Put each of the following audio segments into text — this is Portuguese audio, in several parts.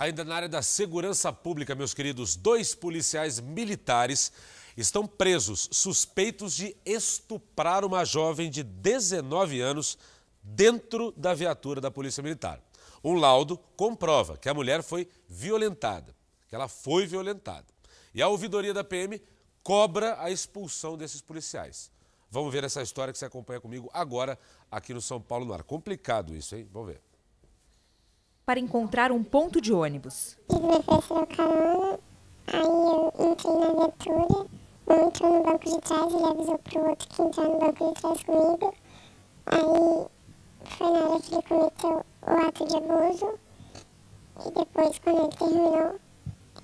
Ainda na área da segurança pública, meus queridos, dois policiais militares estão presos suspeitos de estuprar uma jovem de 19 anos dentro da viatura da Polícia Militar. Um laudo comprova que a mulher foi violentada, que ela foi violentada. E a ouvidoria da PM cobra a expulsão desses policiais. Vamos ver essa história que você acompanha comigo agora aqui no São Paulo no ar. Complicado isso, hein? Vamos ver para encontrar um ponto de ônibus. Desmecei meu carona, aí eu entrei na viatura, um entrou no banco de trás, ele avisou pro outro que entrar no banco de trás comigo. Aí foi na hora que ele cometeu o ato de abuso. E depois, quando ele terminou,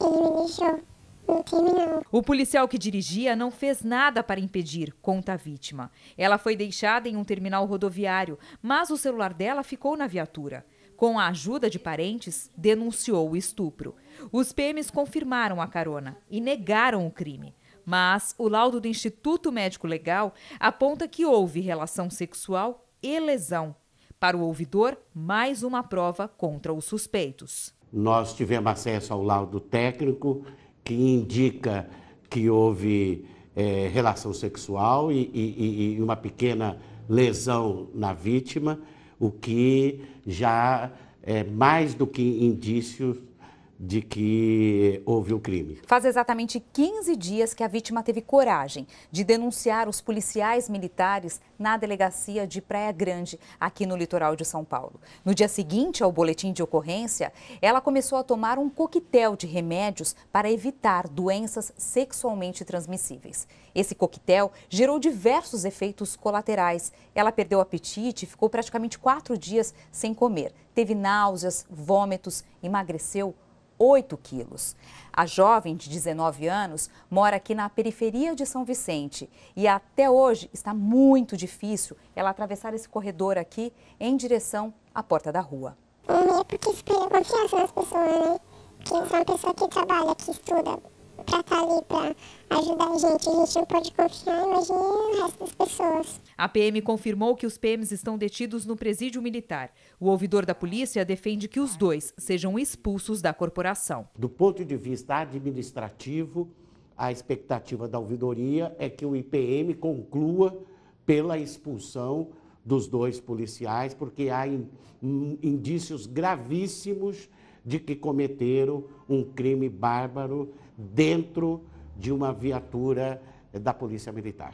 ele me deixou no terminal. O policial que dirigia não fez nada para impedir, conta a vítima. Ela foi deixada em um terminal rodoviário, mas o celular dela ficou na viatura com a ajuda de parentes, denunciou o estupro. Os PMs confirmaram a carona e negaram o crime. Mas o laudo do Instituto Médico Legal aponta que houve relação sexual e lesão. Para o ouvidor, mais uma prova contra os suspeitos. Nós tivemos acesso ao laudo técnico que indica que houve é, relação sexual e, e, e uma pequena lesão na vítima o que já é mais do que indício de que houve um crime. Faz exatamente 15 dias que a vítima teve coragem de denunciar os policiais militares na delegacia de Praia Grande, aqui no litoral de São Paulo. No dia seguinte ao boletim de ocorrência, ela começou a tomar um coquetel de remédios para evitar doenças sexualmente transmissíveis. Esse coquetel gerou diversos efeitos colaterais. Ela perdeu o apetite e ficou praticamente quatro dias sem comer. Teve náuseas, vômitos, emagreceu 8 quilos. A jovem de 19 anos mora aqui na periferia de São Vicente e até hoje está muito difícil ela atravessar esse corredor aqui em direção à porta da rua. O medo que inspira confiança nas pessoas, né? Que é uma pessoa que trabalha, que estuda, estar tá, tá ali ajudar a gente. A gente não pode confiar, imagina o resto das pessoas. A PM confirmou que os PMs estão detidos no presídio militar. O ouvidor da polícia defende que os dois sejam expulsos da corporação. Do ponto de vista administrativo, a expectativa da ouvidoria é que o IPM conclua pela expulsão dos dois policiais, porque há indícios gravíssimos de que cometeram um crime bárbaro dentro de uma viatura da Polícia Militar.